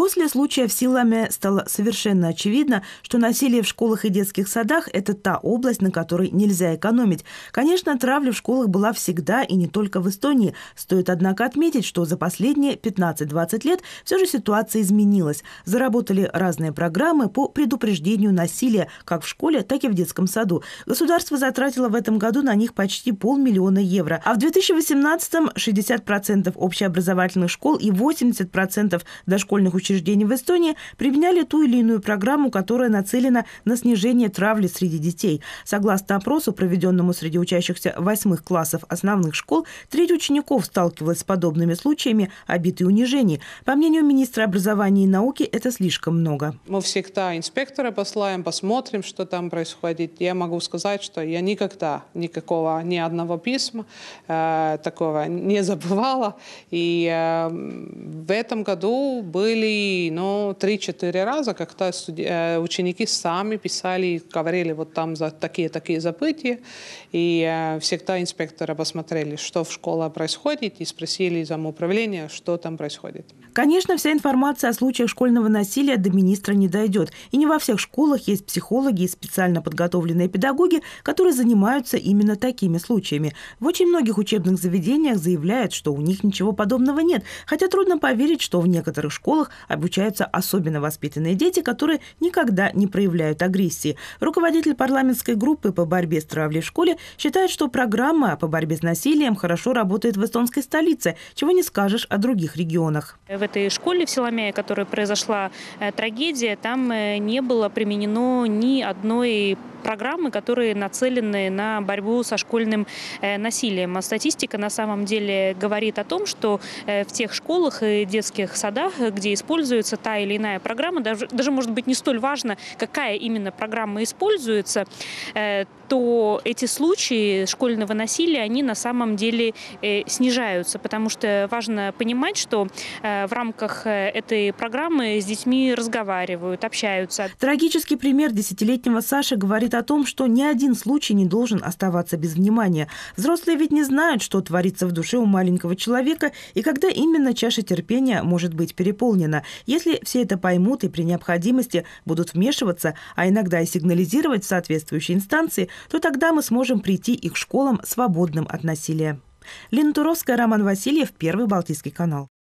После случая в Силаме стало совершенно очевидно, что насилие в школах и детских садах – это та область, на которой нельзя экономить. Конечно, травля в школах была всегда и не только в Эстонии. Стоит, однако, отметить, что за последние 15-20 лет все же ситуация изменилась. Заработали разные программы по предупреждению насилия как в школе, так и в детском саду. Государство затратило в этом году на них почти полмиллиона евро. А в 2018-м 60% общеобразовательных школ и 80% дошкольных учреждений учреждений в Эстонии применяли ту или иную программу, которая нацелена на снижение травли среди детей. Согласно опросу, проведенному среди учащихся восьмых классов основных школ, треть учеников сталкивалась с подобными случаями обид и унижений. По мнению министра образования и науки, это слишком много. Мы всегда инспектора послаем, посмотрим, что там происходит. Я могу сказать, что я никогда никакого ни одного письма э, такого не забывала. И э, в этом году были были, ну, 3-4 раза, когда э, ученики сами писали, говорили, вот там за такие-такие забытия, и э, всегда инспектора посмотрели, что в школе происходит, и спросили замуправления, что там происходит. Конечно, вся информация о случаях школьного насилия до министра не дойдет. И не во всех школах есть психологи и специально подготовленные педагоги, которые занимаются именно такими случаями. В очень многих учебных заведениях заявляют, что у них ничего подобного нет, хотя трудно поверить, что в некоторых школах обучаются особенно воспитанные дети, которые никогда не проявляют агрессии. Руководитель парламентской группы по борьбе с травлей в школе считает, что программа по борьбе с насилием хорошо работает в эстонской столице, чего не скажешь о других регионах. В этой школе в Соломее, которая произошла э, трагедия, там э, не было применено ни одной программы, которые нацелены на борьбу со школьным э, насилием. А статистика на самом деле говорит о том, что э, в тех школах и детских садах, где используется та или иная программа, даже, даже может быть не столь важно, какая именно программа используется, э, то эти случаи школьного насилия, они на самом деле снижаются, потому что важно понимать, что в рамках этой программы с детьми разговаривают, общаются. Трагический пример десятилетнего Саши говорит говорит о том, что ни один случай не должен оставаться без внимания. Взрослые ведь не знают, что творится в душе у маленького человека и когда именно чаша терпения может быть переполнена. Если все это поймут и при необходимости будут вмешиваться, а иногда и сигнализировать в соответствующей инстанции, то тогда мы сможем прийти и к школам, свободным от насилия. Лена Туровская, Роман Васильев, Первый Балтийский канал.